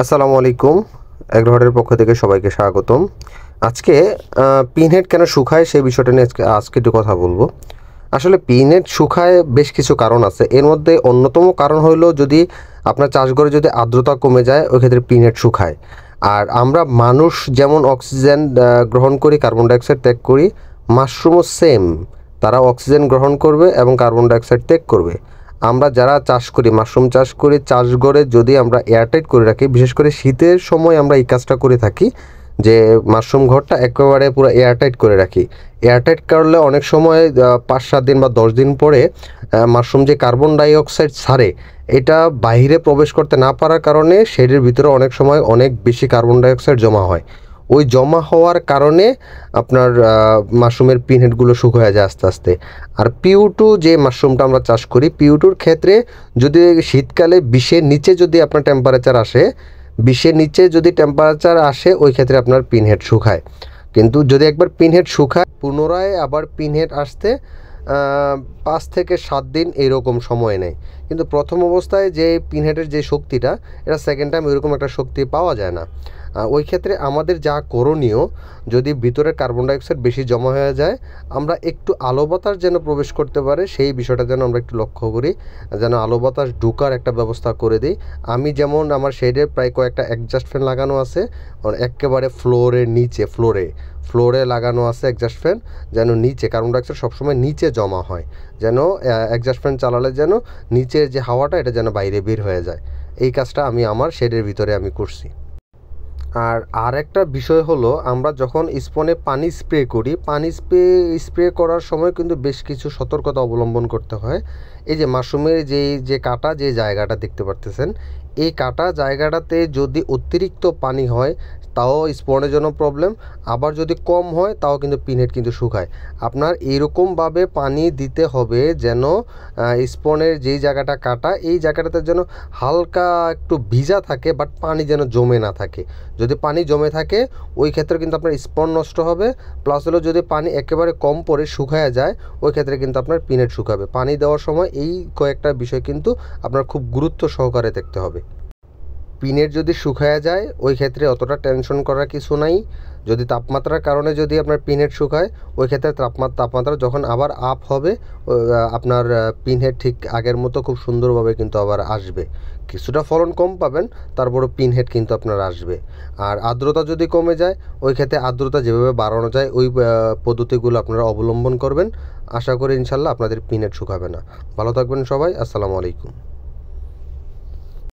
আসসালামু আলাইকুম অ্যাগ্রোহাটের পক্ষ থেকে সবাইকে স্বাগতম আজকে পিনহেড কেন শুকায় সেই বিষয়টা নিয়ে আজকে আজকে একটু কথা বলবো আসলে পিনহেড শুকায় বেশ কিছু কারণ আছে এর মধ্যে অন্যতম কারণ হলো যদি আপনার চাষ করে যদি আর্দ্রতা কমে যায় ওই ক্ষেত্রে পিনহেড শুকায় আর আমরা মানুষ যেমন অক্সিজেন গ্রহণ করি কার্বন ডাইঅক্সাইড ত্যাগ করি মাশরুমও সেম তারা অক্সিজেন গ্রহণ করবে এবং কার্বন ডাইঅক্সাইড ত্যাগ করবে আমরা যারা চাষ করি মাশরুম চাষ করি চাষ করে যদি আমরা এয়ারটাইট করে রাখি বিশেষ করে শীতের সময় আমরা এই কাজটা করে থাকি যে মাশরুম ঘরটা একেবারে পুরো এয়ারটাইট করে রাখি এয়ারটাইট করলে অনেক সময় পাঁচ সাত দিন বা দশ দিন পরে মাশরুম যে কার্বন ডাইঅক্সাইড ছাড়ে এটা বাহিরে প্রবেশ করতে না পারার কারণে শেডের ভিতরে অনেক সময় অনেক বেশি কার্বন ডাইঅক্সাইড জমা হয় ওই জমা হওয়ার কারণে আপনার মাশরুমের পিনহেডগুলো শুকনো যায় আস্তে আস্তে আর পিউ টু যে মাশরুমটা আমরা চাষ করি পিউ টুর ক্ষেত্রে যদি শীতকালে বিশের নিচে যদি আপনার টেম্পারেচার আসে বিশের নিচে যদি টেম্পারেচার আসে ওই ক্ষেত্রে আপনার পিনহেড শুকায় কিন্তু যদি একবার পিনহেড শুকায় পুনরায় আবার পিনহেড আসতে পাঁচ থেকে সাত দিন এরকম সময় নেয় কিন্তু প্রথম অবস্থায় যে পিনহেডের যে শক্তিটা এটা সেকেন্ড টাইম ওইরকম একটা শক্তি পাওয়া যায় না ওই ক্ষেত্রে আমাদের যা করণীয় যদি ভিতরে কার্বন ডাইঅক্সাইড বেশি জমা হয়ে যায় আমরা একটু আলো বাতাস যেন প্রবেশ করতে পারে সেই বিষয়টা যেন আমরা একটু লক্ষ্য করি যেন আলো বাতাস ঢুকার একটা ব্যবস্থা করে দিই আমি যেমন আমার শেডের প্রায় কয়েকটা অ্যাডজাস্ট ফ্যান লাগানো আছে মানে একেবারে ফ্লোরের নিচে ফ্লোরে ফ্লোরে লাগানো আছে অ্যাডজাস্ট ফ্যান যেন নিচে কার্বন ডাইঅক্সাইড সবসময় নিচে জমা হয় যেন অ্যাডজাস্ট ফ্যান চালালে যেন নিচে শেডের যে হাওয়াটা এটা যেন বাইরে বের হয়ে যায় এই কাজটা আমি আমার শেডের ভিতরে আমি করছি আর আরেকটা বিষয় হলো আমরা যখন স্পনে পানি স্প্রে করি পানি স্প্রে স্প্রে করার সময় কিন্তু বেশ কিছু সতর্কতা অবলম্বন করতে হয় এই যে মাশরুমের যে যে কাটা যে জায়গাটা দেখতে পারতেছেন এই কাটা জায়গাটাতে যদি অতিরিক্ত পানি হয় তাও স্পনের জন্য প্রবলেম আবার যদি কম হয় তাও কিন্তু পিনেট কিন্তু শুকায় আপনার এইরকমভাবে পানি দিতে হবে যেন স্পনের যেই জায়গাটা কাটা এই জায়গাটাতে যেন হালকা একটু ভিজা থাকে বাট পানি যেন জমে না থাকে যদি পানি জমে থাকে ওই ক্ষেত্রে কিন্তু আপনার স্পন নষ্ট হবে প্লাস হলো যদি পানি একেবারে কম পরে শুকায় যায় ওই ক্ষেত্রে কিন্তু আপনার পিনেট শুকাবে পানি দেওয়ার সময় এই কয়েকটা বিষয় কিন্তু আপনার খুব গুরুত্ব সহকারে দেখতে হবে পিনের যদি শুকায়া যায় ওই ক্ষেত্রে অতটা টেনশন করার কিছু নাই যদি তাপমাত্রার কারণে যদি আপনার পিনের শুকায় ওই ক্ষেত্রে তাপমাত্রা তাপমাত্রা যখন আবার আপ হবে আপনার পিনের ঠিক আগের মতো খুব সুন্দরভাবে কিন্তু আবার আসবে কিছুটা ফলন কম পাবেন তারপরে পিনহেড কিন্তু আপনার আসবে আর আর্দ্রতা যদি কমে যায় ওই ক্ষেত্রে আর্দ্রতা যেভাবে বাড়ানো যায় ওই পদ্ধতিগুলো আপনারা অবলম্বন করবেন আশা করি ইনশাল্লাহ আপনাদের পিনহেড শুকাবে না ভালো থাকবেন সবাই আসসালামু আলাইকুম